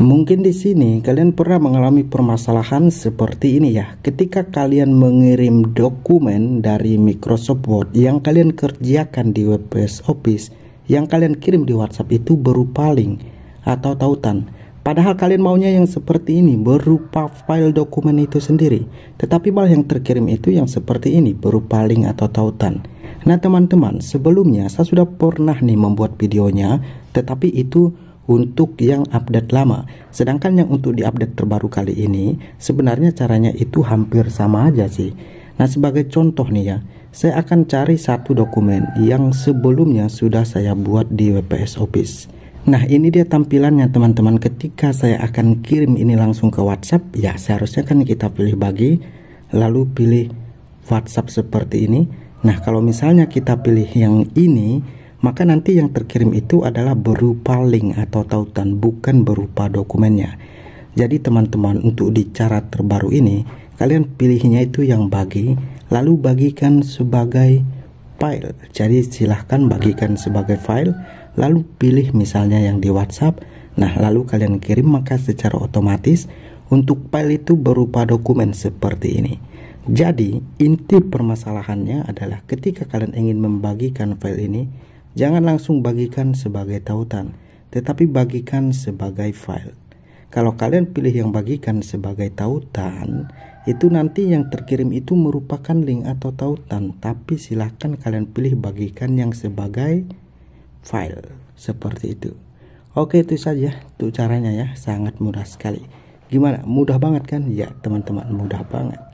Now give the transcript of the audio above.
Mungkin di sini kalian pernah mengalami permasalahan seperti ini ya. Ketika kalian mengirim dokumen dari Microsoft Word yang kalian kerjakan di WPS Office, yang kalian kirim di WhatsApp itu berupa link atau tautan. Padahal kalian maunya yang seperti ini berupa file dokumen itu sendiri. Tetapi malah yang terkirim itu yang seperti ini berupa link atau tautan. Nah teman-teman sebelumnya saya sudah pernah nih membuat videonya tetapi itu untuk yang update lama. Sedangkan yang untuk di update terbaru kali ini sebenarnya caranya itu hampir sama aja sih. Nah, sebagai contoh nih ya, saya akan cari satu dokumen yang sebelumnya sudah saya buat di WPS Office. Nah, ini dia tampilannya teman-teman ketika saya akan kirim ini langsung ke WhatsApp, ya seharusnya kan kita pilih bagi lalu pilih WhatsApp seperti ini. Nah, kalau misalnya kita pilih yang ini maka nanti yang terkirim itu adalah berupa link atau tautan bukan berupa dokumennya jadi teman-teman untuk di cara terbaru ini kalian pilihnya itu yang bagi lalu bagikan sebagai file jadi silahkan bagikan sebagai file lalu pilih misalnya yang di WhatsApp nah lalu kalian kirim maka secara otomatis untuk file itu berupa dokumen seperti ini jadi inti permasalahannya adalah ketika kalian ingin membagikan file ini Jangan langsung bagikan sebagai tautan, tetapi bagikan sebagai file. Kalau kalian pilih yang bagikan sebagai tautan, itu nanti yang terkirim itu merupakan link atau tautan, tapi silahkan kalian pilih bagikan yang sebagai file seperti itu. Oke, itu saja tuh caranya ya, sangat mudah sekali. Gimana? Mudah banget kan? Ya, teman-teman, mudah banget.